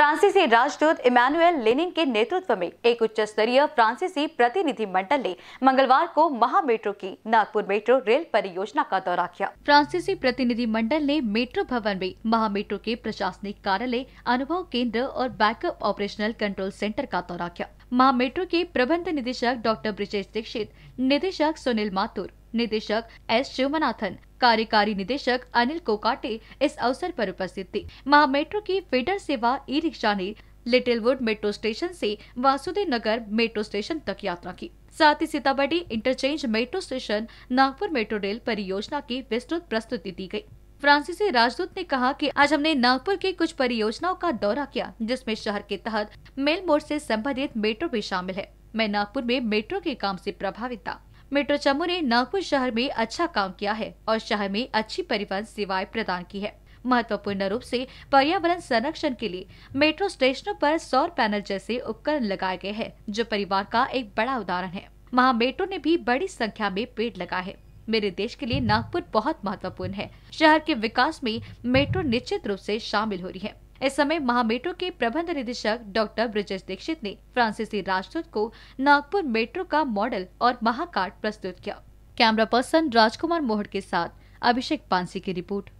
फ्रांसीसी राजदूत Emmanuel laning के नेतृत्व में एक उच्च स्तरीय फ्रांसीसी मंडल ने मंगलवार को महा मेट्रो की नागपुर मेट्रो रेल परियोजना का दौरा किया फ्रांसीसी मंडल ने मेट्रो भवन में महा मेट्रो के प्रशासनिक कार्यालय अनुभव केंद्र और बैकअप ऑपरेशनल कंट्रोल सेंटर का दौरा किया महा मेट्रो के प्रबंध निदेशक डॉक्टर ब्रिजेश दीक्षित निदेशक सुनील माथुर निदेशक एस शिवमनाथन कार्यकारी निदेशक अनिल कोकाटे इस अवसर पर उपस्थित थे महा मेट्रो की फीडर सेवा ई रिक्शा ने लिटिलवुड मेट्रो स्टेशन से वासुदेव नगर मेट्रो स्टेशन तक यात्रा की साथ ही Sitamarhi interchange metro station Nagpur metro rail परियोजना की विस्तृत प्रस्तुति दी गयी फ्रांसीसी राजदूत ने कहा कि आज हमने नागपुर के कुछ परियोजनाओं का दौरा किया जिसमें शहर के तहत मेल मोड से संबंधित मेट्रो भी शामिल है मैं नागपुर में मेट्रो के काम से प्रभावित था मेट्रो चमू ने नागपुर शहर में अच्छा काम किया है और शहर में अच्छी परिवहन सेवाएं प्रदान की है महत्वपूर्ण रूप से पर्यावरण संरक्षण के लिए मेट्रो स्टेशनों पर सौर पैनल जैसे उपकरण लगाए गए हैं जो परिवार का एक बड़ा उदाहरण है वहाँ मेट्रो ने भी बड़ी संख्या में पेड़ लगा है मेरे देश के लिए नागपुर बहुत महत्वपूर्ण है शहर के विकास में मेट्रो निश्चित रूप से शामिल हो रही है इस समय महामेट्रो के प्रबंध निदेशक डॉक्टर ब्रजेश दीक्षित ने फ्रांसीसी राजदूत को नागपुर मेट्रो का मॉडल और महाकार्ड प्रस्तुत किया कैमरा पर्सन राजकुमार मोहड़ के साथ अभिषेक पांसी की रिपोर्ट